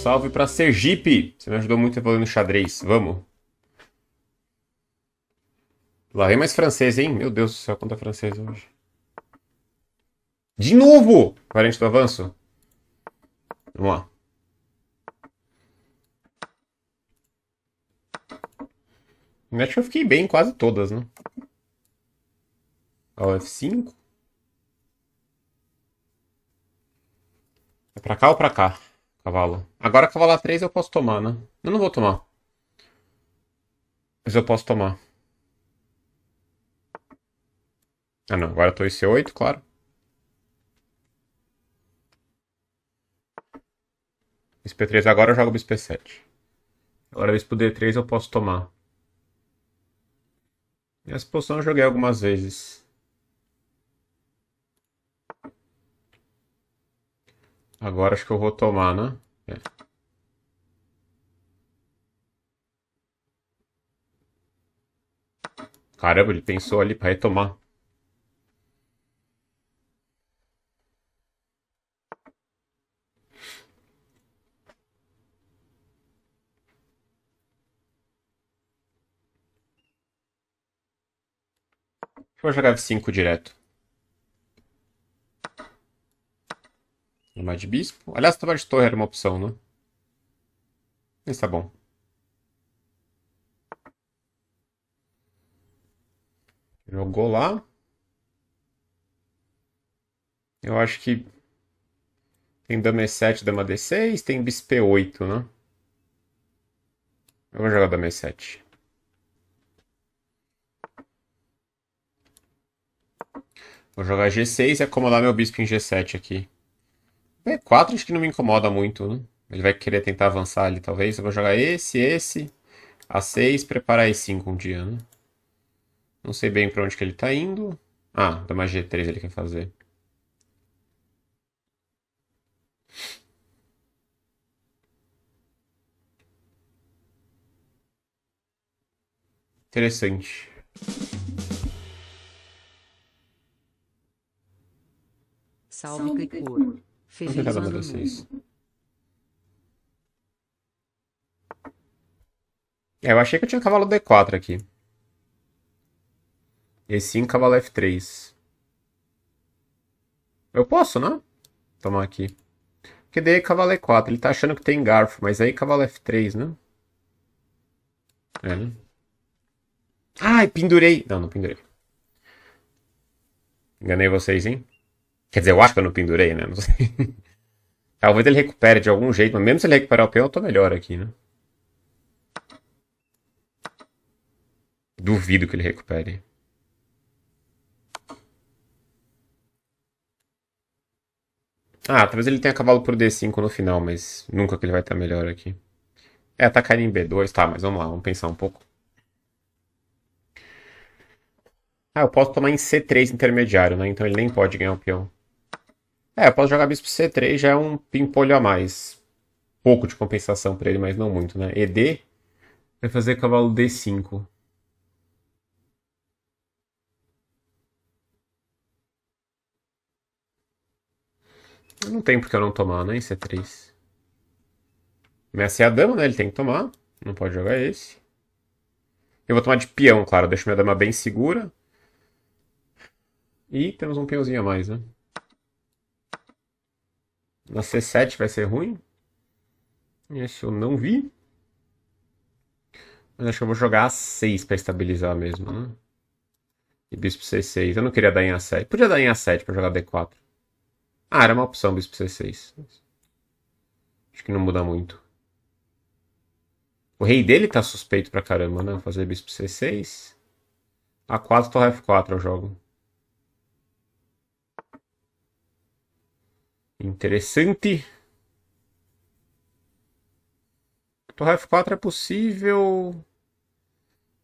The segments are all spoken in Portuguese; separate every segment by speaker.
Speaker 1: salve para Sergipe. Você me ajudou muito evoluindo xadrez. Vamos. Lá é mais francês, hein? Meu Deus do céu, conta francês hoje. De novo! Parente do avanço. Vamos lá. Acho que eu fiquei bem em quase todas, né? Ó, F5. É pra cá ou pra cá? Cavalo. Agora cavalar 3 eu posso tomar, né? Eu não vou tomar. Mas eu posso tomar. Ah não, agora eu tô em C8, claro. Bispo 3 agora eu jogo bispo 7 Agora bispo D3 eu posso tomar. Essa posição eu joguei algumas vezes. Agora acho que eu vou tomar, né? É. Caramba, ele pensou ali para retomar. Vou jogar F5 direto. Uma de bispo. Aliás, tomar de Torre era uma opção, né? Mas tá bom. Jogou lá. Eu acho que tem dama E7, dama D6, tem bispo E8, né? Eu vou jogar dama E7. Vou jogar G6 e acomodar meu bispo em G7 aqui. É, 4 acho que não me incomoda muito. Né? Ele vai querer tentar avançar ali, talvez. Eu vou jogar esse, esse, A6, preparar E5 um dia, né? Não sei bem pra onde que ele tá indo. Ah, dama G3 ele quer fazer. Interessante. Salve, Salve Clicur. Feliz Obrigado ano a vocês. É, eu achei que eu tinha cavalo D4 aqui. e sim cavalo F3. Eu posso, né? Tomar aqui. Porque daí é cavalo E4. Ele tá achando que tem garfo, mas aí é cavalo F3, né? É, né? Ai, pendurei! Não, não pendurei. Enganei vocês, hein? Quer dizer, eu acho que eu não pendurei, né? Não sei. Talvez ele recupere de algum jeito, mas mesmo se ele recuperar o peão eu tô melhor aqui, né? Duvido que ele recupere. Ah, talvez ele tenha cavalo por D5 no final, mas nunca que ele vai estar tá melhor aqui. É, atacar tá em B2, tá, mas vamos lá, vamos pensar um pouco. Ah, eu posso tomar em C3 intermediário, né? Então ele nem pode ganhar o peão. É, eu posso jogar bispo C3, já é um pimpolho a mais. Pouco de compensação para ele, mas não muito, né? ED vai é fazer cavalo D5. Não tem porque eu não tomar, né? Em C3. Essa é a dama, né? Ele tem que tomar. Não pode jogar esse. Eu vou tomar de peão, claro. Deixo minha dama bem segura. E temos um peãozinho a mais, né? Na C7 vai ser ruim. Esse eu não vi. Mas acho que eu vou jogar A6 para estabilizar mesmo, né? E bispo C6. Eu não queria dar em A7. Podia dar em A7 para jogar D4. Ah, era uma opção bispo C6. Acho que não muda muito. O rei dele tá suspeito pra caramba, né? Fazer bispo C6. A4, torre F4 eu jogo. Interessante. Torre F4 é possível.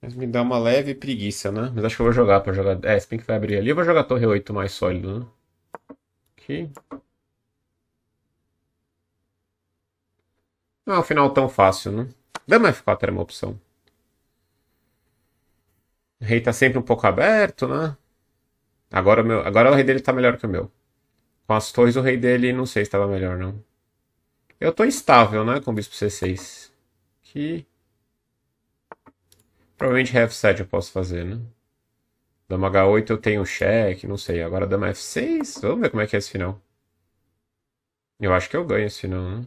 Speaker 1: Mas me dá uma leve preguiça, né? Mas acho que eu vou jogar pra jogar. É, se bem que vai abrir ali, eu vou jogar torre 8 mais sólido, né? Aqui. Não é um final tão fácil, né? Dama F4 era uma opção. O rei tá sempre um pouco aberto, né? Agora o, meu... Agora o rei dele tá melhor que o meu com as torres, o rei dele, não sei se estava melhor, não. Eu tô estável, né, com o bispo C6. Que... Provavelmente f 7 eu posso fazer, né? Dama H8 eu tenho cheque, não sei. Agora dama F6, vamos ver como é que é esse final. Eu acho que eu ganho esse final, né?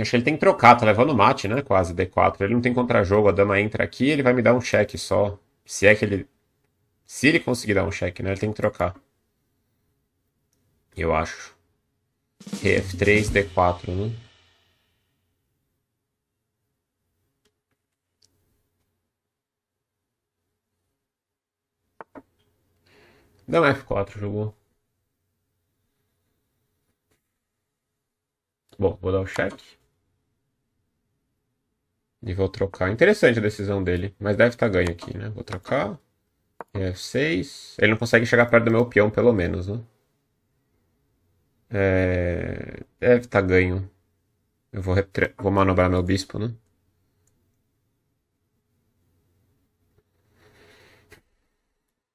Speaker 1: Acho que ele tem que trocar, tá levando mate, né? Quase D4. Ele não tem contra-jogo, a dama entra aqui ele vai me dar um cheque só. Se é que ele se ele conseguir dar um check, né? Ele tem que trocar. Eu acho. F3, D4, né? Não, F4 jogou. Bom, vou dar o check E vou trocar. Interessante a decisão dele. Mas deve estar tá ganho aqui, né? Vou trocar. É, 6. Ele não consegue chegar perto do meu peão, pelo menos, né? É... Deve estar tá ganho. Eu vou, retre... vou manobrar meu bispo, né?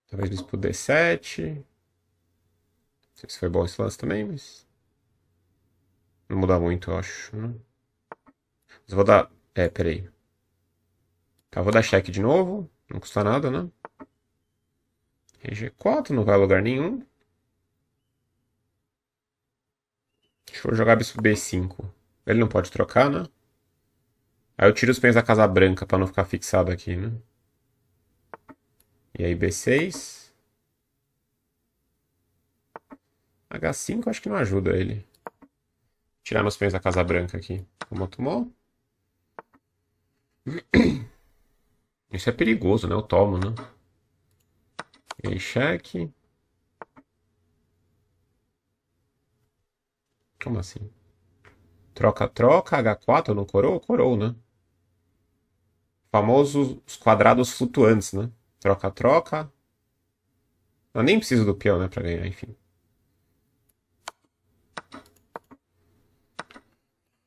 Speaker 1: Talvez bispo D7. Não sei se foi bom esse lance também, mas. Não muda muito, eu acho. Né? Mas vou dar. É, peraí. Tá, vou dar cheque de novo. Não custa nada, né? g 4 não vai a lugar nenhum. Deixa eu jogar bispo B5. Ele não pode trocar, né? Aí eu tiro os pães da casa branca para não ficar fixado aqui, né? E aí B6. H5 acho que não ajuda ele. tirar meus pães da casa branca aqui. Como tomou? Isso é perigoso, né? Eu tomo, né? Em cheque. Como assim? Troca-troca, H4 no coroa? Coroa, né? Famosos quadrados flutuantes, né? Troca-troca. Eu nem preciso do peão, né, pra ganhar, enfim.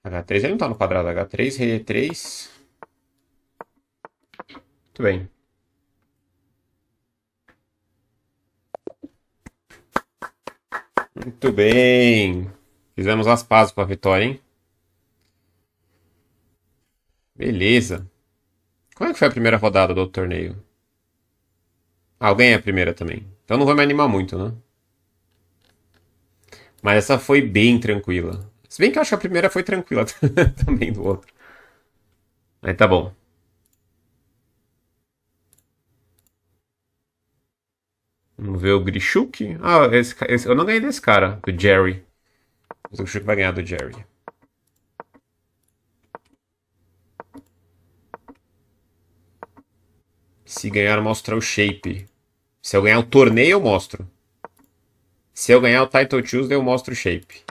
Speaker 1: H3, ele não tá no quadrado. H3, Re3. Muito bem. Muito bem. Fizemos as pazes com a vitória, hein? Beleza. Como é que foi a primeira rodada do torneio? Ah, é a primeira também. Então não vai me animar muito, né? Mas essa foi bem tranquila. Se bem que eu acho que a primeira foi tranquila também do outro. Aí tá bom. Vamos ver o Grishuk. Ah, esse, esse, eu não ganhei desse cara, do Jerry. O Grishuk vai ganhar do Jerry. Se ganhar, mostro o shape. Se eu ganhar o torneio, eu mostro. Se eu ganhar o Title Tuesday, eu mostro o shape.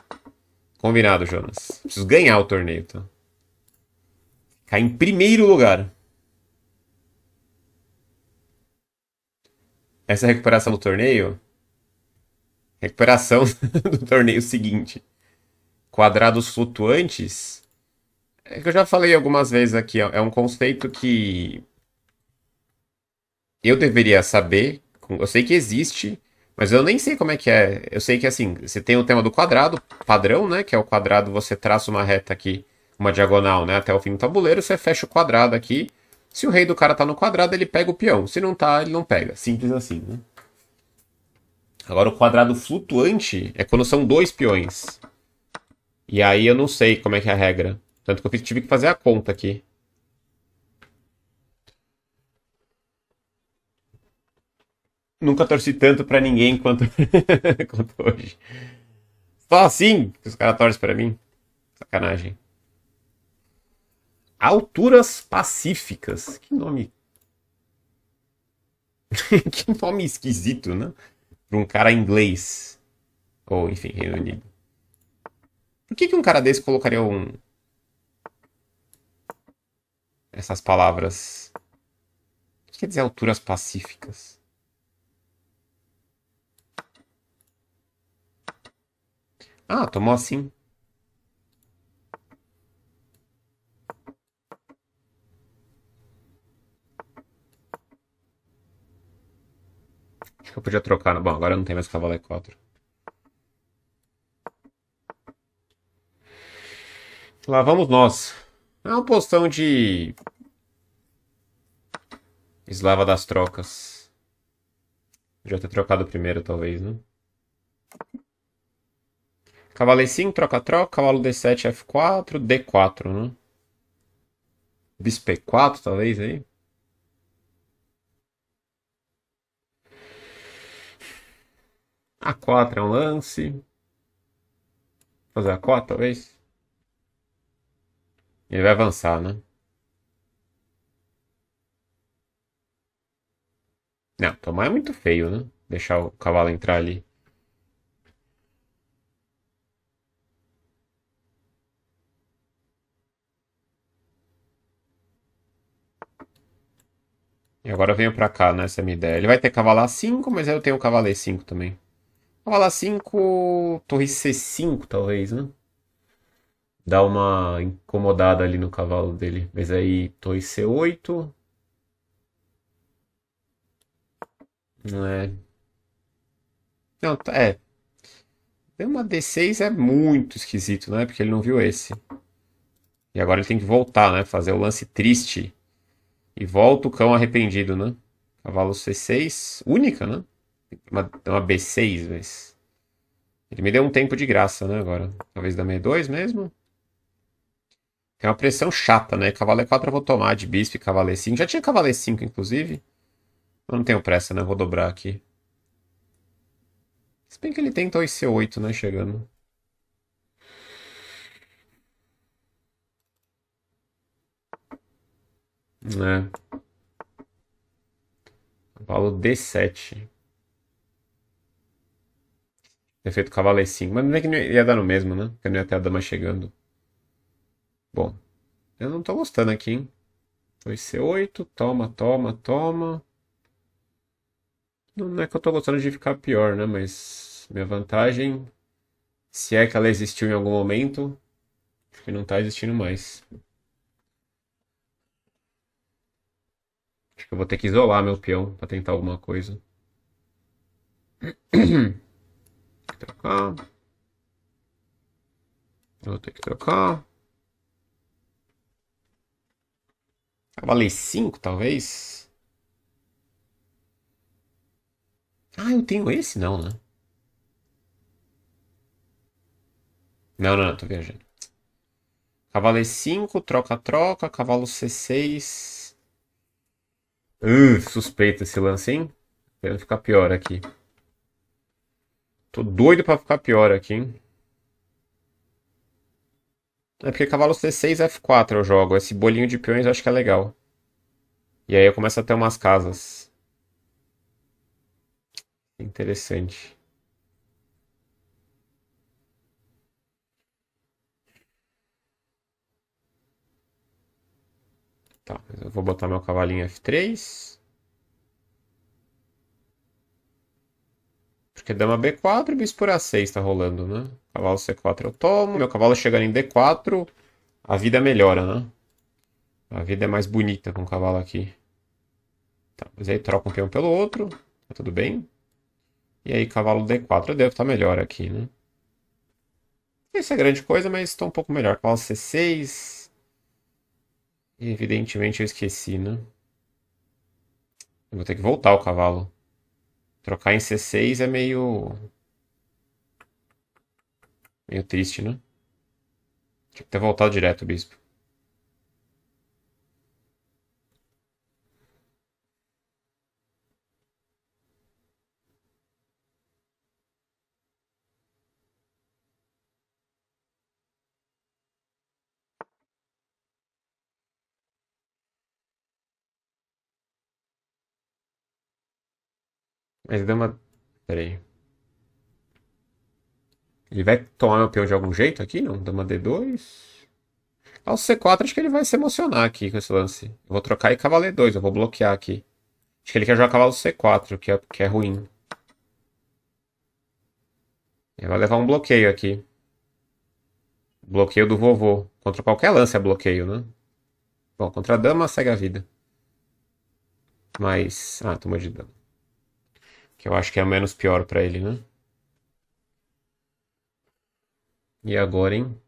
Speaker 1: Combinado, Jonas. Preciso ganhar o torneio, tá? cai em primeiro lugar. Essa é recuperação do torneio. Recuperação do torneio seguinte. Quadrados flutuantes. É que eu já falei algumas vezes aqui. É, é um conceito que. Eu deveria saber. Eu sei que existe. Mas eu nem sei como é que é. Eu sei que assim, você tem o tema do quadrado padrão, né? Que é o quadrado, você traça uma reta aqui, uma diagonal, né? Até o fim do tabuleiro, você fecha o quadrado aqui. Se o rei do cara tá no quadrado, ele pega o peão. Se não tá, ele não pega. Simples assim, né? Agora, o quadrado flutuante é quando são dois peões. E aí eu não sei como é que é a regra. Tanto que eu tive que fazer a conta aqui. Nunca torci tanto para ninguém quanto... quanto hoje. Só assim que os caras torcem pra mim. Sacanagem. Alturas Pacíficas. Que nome. que nome esquisito, né? Para um cara inglês. Ou, enfim, Reino Unido. Por que, que um cara desse colocaria um. Essas palavras. O que quer dizer alturas pacíficas? Ah, tomou assim. que eu podia trocar. Né? Bom, agora não tem mais cavalo E4. Lá vamos nós. É uma poção de. Eslava das trocas. Podia ter trocado primeiro, talvez, né? Cavalo E5, troca-troca. Cavalo D7, F4, D4, né? Bispo E4, talvez, aí. A4 é um lance. Vou Fazer A4, talvez. Ele vai avançar, né? Não, tomar é muito feio, né? Deixar o cavalo entrar ali. E agora eu venho pra cá, né? Essa é a minha ideia. Ele vai ter cavalo A5, mas eu tenho o cavalo E5 também. Cavalo a 5, torre C5, talvez, né? Dá uma incomodada ali no cavalo dele. Mas aí, torre C8. Não é. Não, tá, é. Uma D6 é muito esquisito, né? Porque ele não viu esse. E agora ele tem que voltar, né? Fazer o lance triste. E volta o cão arrependido, né? Cavalo C6. Única, né? uma, uma B6, mas. Ele me deu um tempo de graça, né? Agora. Talvez da meia 2 mesmo. Tem uma pressão chata, né? Cavaleiro é 4 eu vou tomar de bispo e cavaleiro 5. É Já tinha cavaleiro 5, é inclusive. Eu não tenho pressa, né? Vou dobrar aqui. Se bem que ele tentou esse 8, né? Chegando. Né? Cavalo D7 feito cavalo é 5. Mas não é que não ia dar no mesmo, né? Porque não ia ter a dama chegando. Bom. Eu não tô gostando aqui, hein? 2C8. Toma, toma, toma. Não é que eu tô gostando de ficar pior, né? Mas minha vantagem, se é que ela existiu em algum momento, acho que não tá existindo mais. Acho que eu vou ter que isolar meu peão para tentar alguma coisa. que trocar. Vou ter que trocar. Valei 5, talvez. Ah, eu tenho esse? Não, né? Não, não, não, tô viajando. Cavalo E5, é troca-troca, cavalo C6. Uh, suspeito esse lance, hein? Vai ficar pior aqui. Tô doido pra ficar pior aqui, hein? É porque cavalo C6, F4 eu jogo. Esse bolinho de peões eu acho que é legal. E aí eu começo a ter umas casas. Interessante. Tá, eu vou botar meu cavalinho F3. Porque dama B4 e bispo por A6 tá rolando, né? Cavalo C4 eu tomo. Meu cavalo chegando em D4, a vida melhora, né? A vida é mais bonita com o cavalo aqui. Tá, mas aí troca um peão pelo outro. Tá tudo bem. E aí cavalo D4 eu devo estar tá melhor aqui, né? Isso é grande coisa, mas estou um pouco melhor. Cavalo C6. Evidentemente eu esqueci, né? Eu vou ter que voltar o cavalo. Trocar em C6 é meio. meio triste, né? Tinha que ter voltado direto, bispo. Mas dama. Pera aí. Ele vai tomar meu peão de algum jeito aqui? Não? Dama D2. Ao C4, acho que ele vai se emocionar aqui com esse lance. Eu vou trocar e cavaleiro 2, eu vou bloquear aqui. Acho que ele quer jogar cavalo C4, que é, que é ruim. Ele vai levar um bloqueio aqui. Bloqueio do vovô. Contra qualquer lance é bloqueio, né? Bom, contra a dama segue a vida. Mas. Ah, tomou de dama. Que eu acho que é o menos pior para ele, né? E agora, hein?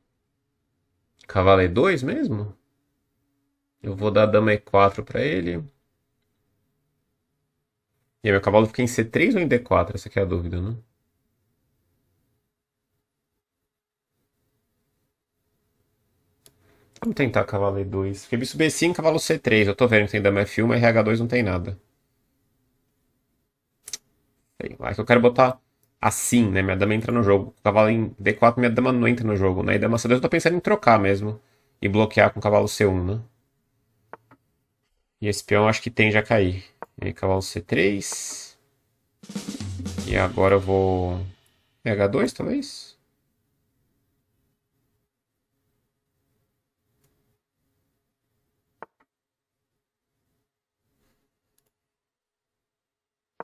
Speaker 1: Cavalo E2 mesmo? Eu vou dar dama E4 para ele. E aí, meu cavalo fica em C3 ou em D4? Essa aqui é a dúvida, né? Vamos tentar cavalo E2. Fiquei bicho B5, cavalo C3. Eu tô vendo que tem dama F1, mas RH2 não tem nada. Aí, lá que eu quero botar assim, né? Minha dama entra no jogo. O cavalo em D4, minha dama não entra no jogo, né? E dama C2 eu tô pensando em trocar mesmo. E bloquear com o cavalo C1, né? E esse peão acho que tem já cair. E aí, cavalo C3. E agora eu vou... H2, talvez?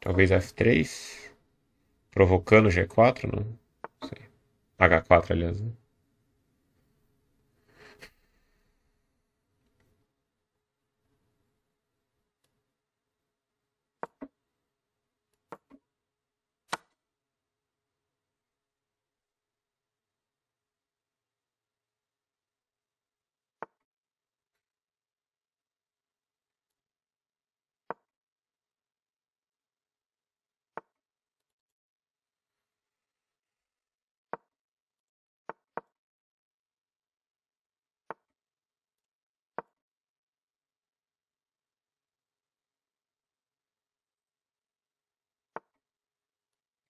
Speaker 1: Talvez F3. Provocando G4, não? sei. H4, aliás. Né?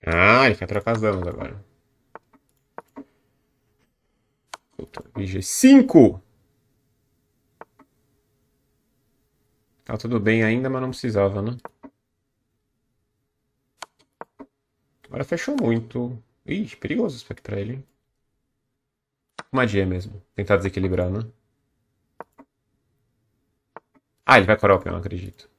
Speaker 1: Ah, ele quer trocar as damas agora. G5! Tá tudo bem ainda, mas não precisava, né? Agora fechou muito. Ih, perigoso isso aqui pra ele. Uma dia mesmo. Tentar desequilibrar, né? Ah, ele vai coroar o peão, acredito.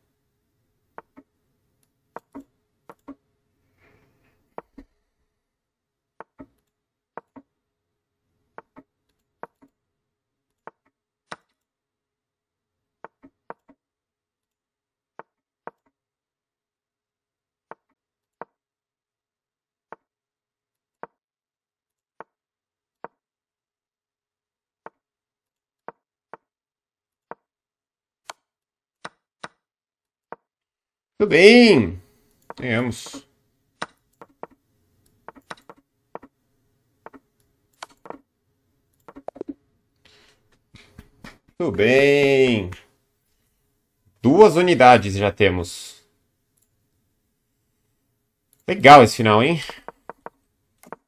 Speaker 1: Tudo bem. Ganhamos. Tudo bem. Duas unidades já temos. Legal esse final, hein?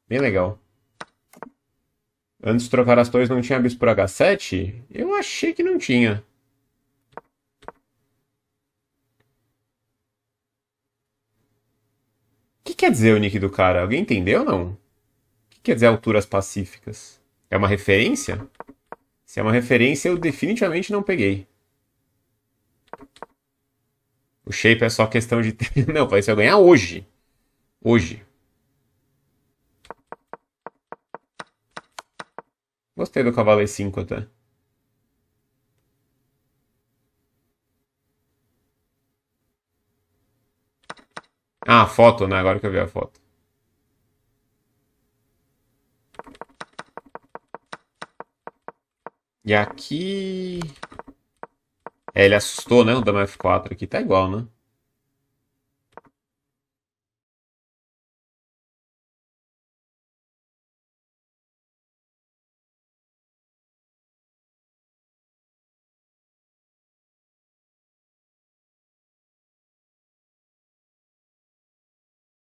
Speaker 1: Bem legal. Antes de trocar as torres não tinha bispo H7? Eu achei que não tinha. quer dizer o nick do cara? Alguém entendeu ou não? O que quer dizer alturas pacíficas? É uma referência? Se é uma referência, eu definitivamente não peguei. O shape é só questão de. não, vai ser eu ganhar hoje. Hoje. Gostei do cavalo E5 até. Ah, a foto, né? Agora que eu vi a foto. E aqui... É, ele assustou, né? O Dama F4 aqui. Tá igual, né?